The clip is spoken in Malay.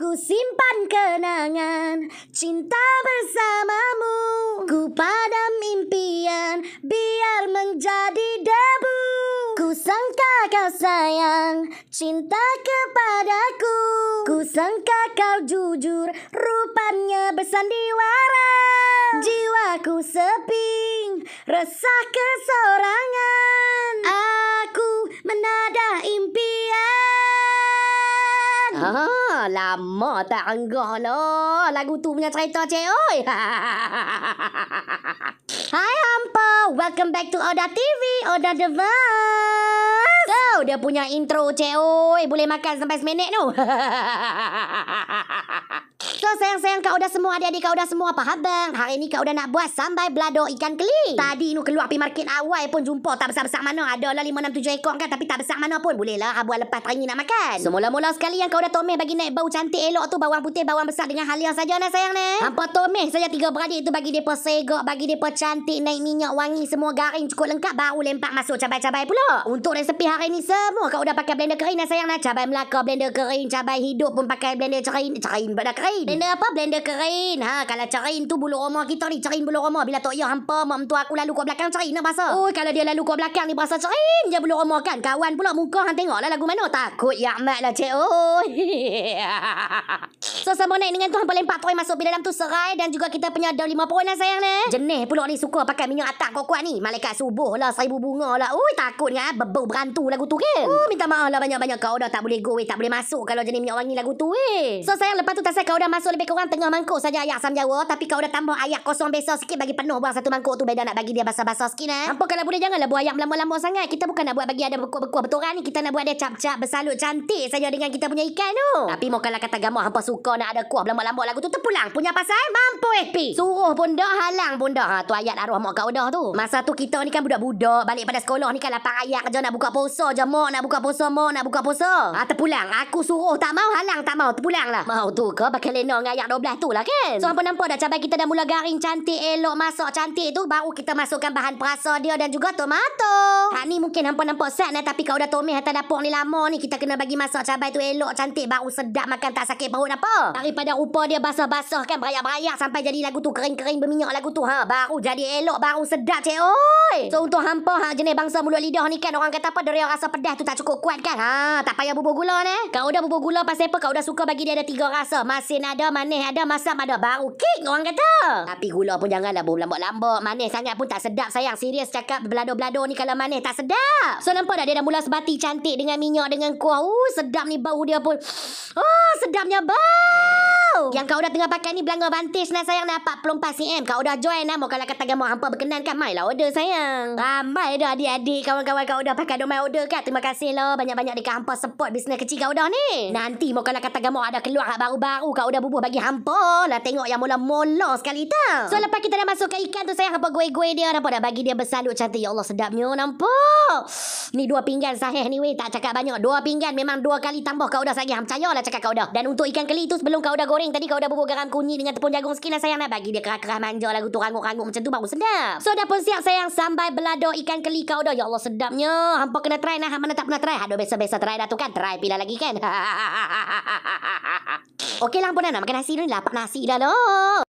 Ku simpan kenangan cinta bersamamu Ku padam impian biar menjadi debu Ku sangka kau sayang cinta kepadaku Ku sangka kau jujur rupanya bersandiwara Jiwaku seping resah kesorangan Aku menarik Ha, lama tak anggah lah lagu tu punya cerita cik oi. Hai hampa, welcome back to Oda TV, Oda The Verse. Tau dia punya intro cik oi, boleh makan sampai seminit tu. So sayang-sayang kau dah semua adik-adik kau dah semua apa habang? Hari ini kau dah nak buat sambal belado ikan keli. Tadi nu keluar pi market awal pun jumpa tak besar-besar mana. Ada lah lima enam tujuh ekor kan tapi tak besar mana pun. Boleh lah ah, buat lepas tangi nak makan. Semula-mula sekali yang kau dah tomeh bagi naik bau cantik elok tu bawang putih bawang besar dengan halia saja nah sayang ni. Hampa tomeh saja tiga beradik tu bagi depa segak bagi depa cantik naik minyak wangi semua garing cukup lengkap baru lempak masuk cabai-cabai pula. Untuk resepi hari ini semua kau dah pakai blender kering nah sayang nah. Cabai melaka blender kering, cabai hidup pun pakai blender kering, kering pada Blender apa? Blender kerain. Ha, kalau cerain tu bulu roma kita ni, cerain bulu roma. Bila tok ia hampa mak mentua aku lalu ke belakang cerain nak basah. Oh, kalau dia lalu ke belakang ni basah cerain je bulu roma kan. Kawan pula muka hang tengoklah lagu mana. Takut ya mak lah cik. Oh. so sama naik dengan tu hampa lempak poin masuk bila dalam tu serai dan juga kita punya daun lima poin lah sayang ni. Lah. Jenis pula ni suka pakai minyak atak kau kuat ni. Malaikat subuh lah, seribu bunga lah. Ui, takut dengan bebau berantu lagu tu kan. Oh, minta maaf lah banyak-banyak kau dah tak boleh go, tak boleh masuk kalau jenis minyak wangi lagu tu. Eh. So sayang lepas tu tak kau dah rasa lebih kurang tengah mangkuk saja ayah asam jawa tapi kau dah tambah ayah kosong besar sikit bagi penuh buang satu mangkuk tu beda nak bagi dia basah-basah sikit eh. Ampun kalau boleh janganlah buat ayah lama-lama sangat. Kita bukan nak buat bagi ada beku-beku betoran ni. Kita nak buat dia cap-cap bersalut cantik saja dengan kita punya ikan tu. Tapi mau kalau kata gamah hampa suka nak ada kuah lama-lama lagu tu terpulang. Punya pasal mampu FP. Suruh pun dah halang pun dah. Ha, tu ayat arwah mak kau dah tu. Masa tu kita ni kan budak-budak balik pada sekolah ni kan lapang ayat je nak buka puasa je mak nak buka puasa mak nak buka puasa. Ha, terpulang. Aku suruh tak mau halang tak mau terpulang lah. Mau tu ke pakai kena dengan ayat 12 tu lah kan. So apa nampak dah cabai kita dah mula garing cantik elok masak cantik tu baru kita masukkan bahan perasa dia dan juga tomato. Tak ha, ni mungkin hampa nampak set nah tapi kau dah tomis atas dapur ni lama ni kita kena bagi masak cabai tu elok cantik baru sedap makan tak sakit perut apa. Daripada rupa dia basah-basah kan berayak-berayak sampai jadi lagu tu kering-kering berminyak lagu tu ha baru jadi elok baru sedap cik oi. So untuk hampa ha jenis bangsa mulut lidah ni kan orang kata apa deria rasa pedas tu tak cukup kuat kan. Ha tak payah bubur gula ni. Kau dah bubur gula pasal apa kau dah suka bagi dia ada tiga rasa masin ada manis ada masam ada baru. kek orang kata tapi gula pun janganlah bau lambat-lambat manis sangat pun tak sedap sayang serius cakap belado-belado ni kalau manis tak sedap so nampak dah dia dah mula sebati cantik dengan minyak dengan kuah uh sedap ni bau dia pun oh sedapnya bau tau. Yang kau dah tengah pakai ni belanga bantis nak lah, sayang dah 44 cm. Kau dah join nak lah. kalau kata gamau hampa berkenan kan mai order sayang. Ramai dah adik-adik kawan-kawan kau dah pakai domain order kan. Terima kasih lah banyak-banyak dekat hampa support bisnes kecil kau dah ni. Nanti mau kalau kata gamau ada keluar hak baru-baru kau dah bubuh bagi hampa lah tengok yang mula-mula sekali tau. So lepas kita dah masukkan ikan tu sayang apa gue-gue dia nampak dah bagi dia bersalut cantik ya Allah sedapnya nampak. Ni dua pinggan sahih ni weh tak cakap banyak. Dua pinggan memang dua kali tambah kau dah sagih hampa lah cakap kau dah. Dan untuk ikan keli tu sebelum kau dah goreng goreng tadi kau dah bubur garam kunyit dengan tepung jagung sikit lah sayang nak bagi dia kerah-kerah manja lagu tu rangup-rangup macam tu baru sedap. So dah pun siap sayang sambal belado ikan keli kau dah. Ya Allah sedapnya. Hampa kena try nah. Hampa tak pernah try. Ada biasa-biasa try dah tu kan. Try pila lagi kan. Okey lah pun nak makan nasi dulu. Lapak nasi dah lho.